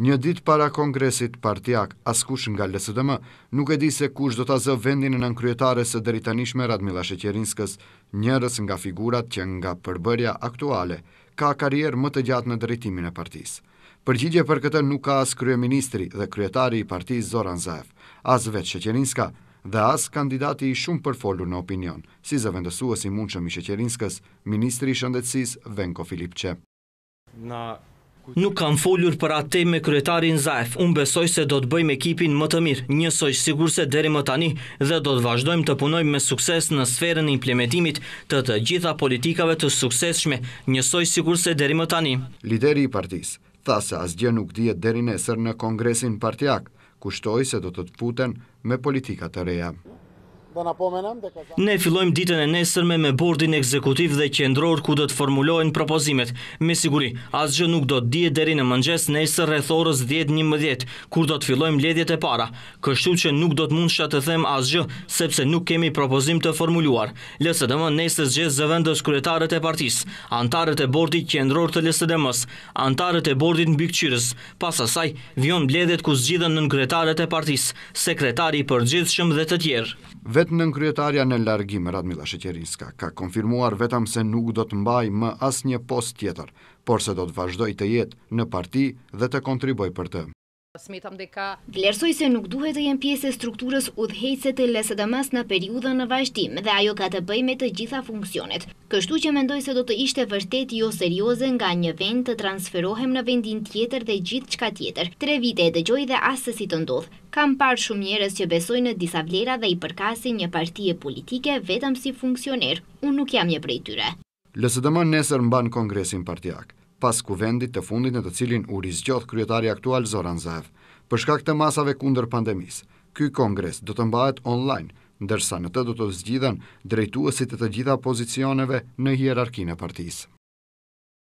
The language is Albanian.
Një dit para kongresit partijak, askush nga LSDM, nuk e di se kush do të zë vendin në nënkryetare së dëritanishme Radmila Shetjerinskës, njërës nga figurat që nga përbërja aktuale, ka karier më të gjatë në dëritimin e partijës. Përgjigje për këtë nuk ka as kryeministri dhe kryetari i partijës Zoran Zaev, as vetë Shetjerinska dhe as kandidati i shumë përfollur në opinion, si zëvendësuesi mundshëm i Shetjerinskës, Ministri i Shëndetsis Venko Filipqe. Na Nuk kam folur për atë tej me kryetarin Zaef, unë besoj se do të bëjmë ekipin më të mirë, njësoj sigur se deri më tani dhe do të vazhdojmë të punojmë me sukses në sferën implementimit të të gjitha politikave të sukseshme, njësoj sigur se deri më tani. Lideri i partisë, tha se asgjë nuk dhjetë deri nesër në kongresin partijak, kushtoj se do të të puten me politikat të reja. Ne fillojmë ditën e nesërme me bordin ekzekutiv dhe qendror ku do të formulohen propozimet. Me siguri, asgjë nuk do të dije deri në mëngjes nesër rreth orës 10:11, kur do të fillojmë lidhjet e para. Kështu që nuk do të mundsha të them asgjë sepse nuk kemi propozim të formuluar. LSDM nesër zgjedh zëvendës kryetarët e partisë, antarët e bordit qendror të LSDM-s, antarët e bordit mbikëqyrës. Pas asaj, vjen mbledhjet ku zgjidhen nën kryetarët e partisë, sekretari i përgjithshëm dhe të tjerë. Vet nën kryetaria në largim Radmila Shekerinska ka konfirmuar vetëm se nuk do të mbaj më asë një post tjetër, por se do të vazhdoj të jetë në parti dhe të kontriboj për të. Vlerësoj se nuk duhet të jenë pjesë e strukturës udhejtëse të lesëdëmës në periudën në vazhtim dhe ajo ka të bëjme me të gjitha funksionet. Kështu që mendoj se do të ishte vërtet jo serioze nga një vend të transferohem në vendin tjetër dhe gjithë qka tjetër. Tre vite e dëgjoj dhe asës i të ndodhë. Kam parë shumë njerës që besoj në disa vlera dhe i përkasi një partije politike vetëm si funksioner. Unë nuk jam një prej tyre. Lesëdëmën nesër mban kongresin partijakë pas ku vendit të fundit në të cilin u rizgjoth kryetari aktual Zoran Zaev. Për shkak të masave kunder pandemis, ky kongres do të mbahet online, ndërsa në të do të zgjidhen drejtuësit të të gjitha pozicioneve në hierarkinë e partisë.